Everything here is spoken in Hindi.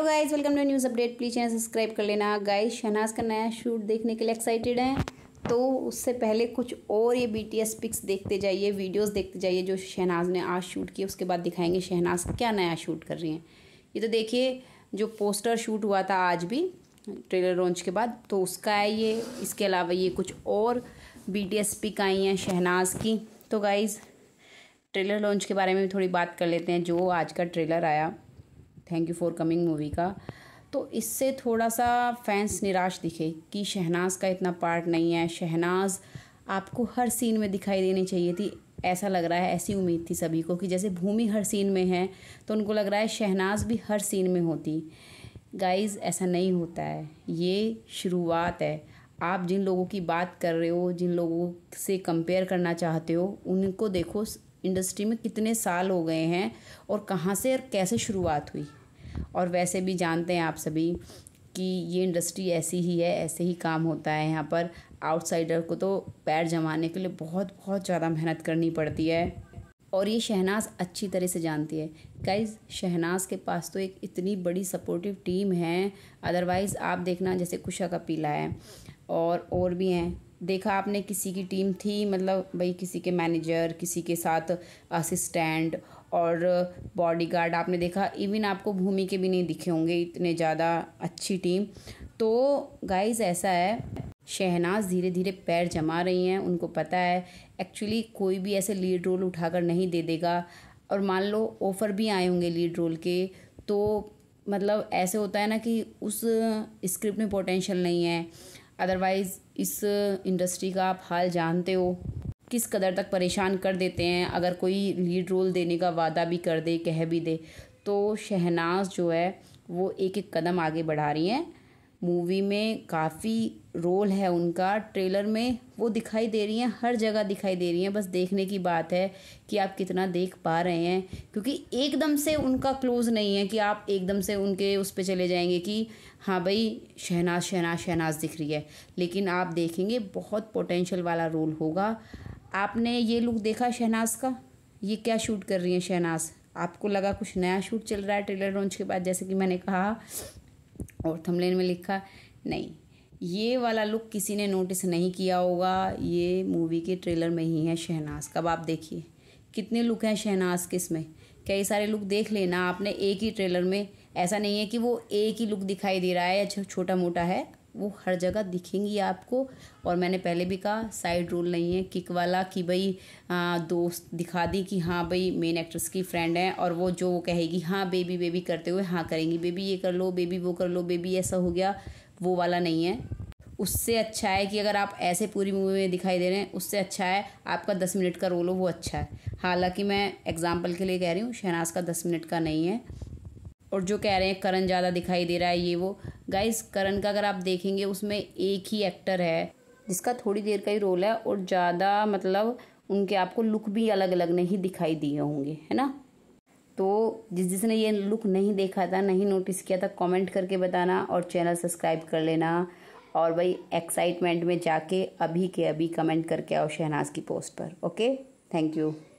hello guys welcome to news update please channel subscribe कर लेना गाइस शहनाज का नया शूट देखने के लिए एक्साइटेड हैं तो उससे पहले कुछ और ये बी टी एस पिक्स देखते जाइए वीडियोस देखते जाइए जो शहनाज ने आज शूट किए उसके बाद दिखाएंगे शहनाज क्या नया शूट कर रही हैं ये तो देखिए जो पोस्टर शूट हुआ था आज भी ट्रेलर लॉन्च के बाद तो उसका है ये इसके अलावा ये कुछ और बी टी एस पिक आई हैं शहनाज की तो गाइज़ ट्रेलर लॉन्च के बारे में भी थोड़ी बात कर लेते हैं जो आज का ट्रेलर आया thank you for coming movie का तो इससे थोड़ा सा फैंस निराश दिखे कि शहनाज का इतना पार्ट नहीं है शहनाज आपको हर सीन में दिखाई देनी चाहिए थी ऐसा लग रहा है ऐसी उम्मीद थी सभी को कि जैसे भूमि हर सीन में है तो उनको लग रहा है शहनाज भी हर सीन में होती गाइस ऐसा नहीं होता है ये शुरुआत है आप जिन लोगों की बात कर रहे हो जिन लोगों से कंपेयर करना चाहते हो उनको देखो इंडस्ट्री में कितने साल हो गए हैं और कहाँ से और कैसे शुरुआत हुई और वैसे भी जानते हैं आप सभी कि ये इंडस्ट्री ऐसी ही है ऐसे ही काम होता है यहाँ पर आउटसाइडर को तो पैर जमाने के लिए बहुत बहुत ज़्यादा मेहनत करनी पड़ती है और ये शहनाज अच्छी तरह से जानती है गाइज शहनाज के पास तो एक इतनी बड़ी सपोर्टिव टीम है अदरवाइज़ आप देखना जैसे कुशा का पीला है और और भी हैं देखा आपने किसी की टीम थी मतलब भाई किसी के मैनेजर किसी के साथ असिस्टेंट और बॉडीगार्ड आपने देखा इवन आपको भूमि के भी नहीं दिखे होंगे इतने ज़्यादा अच्छी टीम तो गाइज ऐसा है शहनाज धीरे धीरे पैर जमा रही हैं उनको पता है एक्चुअली कोई भी ऐसे लीड रोल उठाकर नहीं दे देगा और मान लो ऑफ़र भी आए होंगे लीड रोल के तो मतलब ऐसे होता है ना कि उस स्क्रिप्ट में पोटेंशल नहीं है अदरवाइज़ इस इंडस्ट्री का आप हाल जानते हो किस कदर तक परेशान कर देते हैं अगर कोई लीड रोल देने का वादा भी कर दे कह भी दे तो शहनाज जो है वो एक एक कदम आगे बढ़ा रही हैं मूवी में काफ़ी रोल है उनका ट्रेलर में वो दिखाई दे रही हैं हर जगह दिखाई दे रही हैं बस देखने की बात है कि आप कितना देख पा रहे हैं क्योंकि एकदम से उनका क्लोज़ नहीं है कि आप एकदम से उनके उस पर चले जाएंगे कि हाँ भाई शहनाज शहनाज शहनाज दिख रही है लेकिन आप देखेंगे बहुत पोटेंशल वाला रोल होगा आपने ये लुक देखा शहनाज का ये क्या शूट कर रही हैं शहनाज आपको लगा कुछ नया शूट चल रहा है ट्रेलर लॉन्च के बाद जैसे कि मैंने कहा और थमलेन में लिखा नहीं ये वाला लुक किसी ने नोटिस नहीं किया होगा ये मूवी के ट्रेलर में ही है शहनाज कब आप देखिए कितने लुक हैं शहनाज के इसमें कई सारे लुक देख लेना आपने एक ही ट्रेलर में ऐसा नहीं है कि वो एक ही लुक दिखाई दे रहा है या छोटा मोटा है वो हर जगह दिखेंगी आपको और मैंने पहले भी कहा साइड रोल नहीं है किक वाला कि भाई दोस्त दिखा दी कि हाँ भाई मेन एक्ट्रेस की फ्रेंड है और वो जो वो कहेगी हाँ बेबी बेबी करते हुए हाँ करेंगी बेबी ये कर लो बेबी वो कर लो बेबी ऐसा हो गया वो वाला नहीं है उससे अच्छा है कि अगर आप ऐसे पूरी मूवी में दिखाई दे रहे हैं उससे अच्छा है आपका दस मिनट का रोल हो वो अच्छा है हालांकि मैं एग्ज़ाम्पल के लिए कह रही हूँ शहनाज का दस मिनट का नहीं है और जो कह रहे हैं करण ज़्यादा दिखाई दे रहा है ये वो गाइस करण का अगर आप देखेंगे उसमें एक ही एक्टर है जिसका थोड़ी देर का ही रोल है और ज़्यादा मतलब उनके आपको लुक भी अलग अलग नहीं दिखाई दिए होंगे है ना तो जिस जिसने ये लुक नहीं देखा था नहीं नोटिस किया था कमेंट करके बताना और चैनल सब्सक्राइब कर लेना और भाई एक्साइटमेंट में जाके अभी के अभी कमेंट करके आओ शहनाज की पोस्ट पर ओके थैंक यू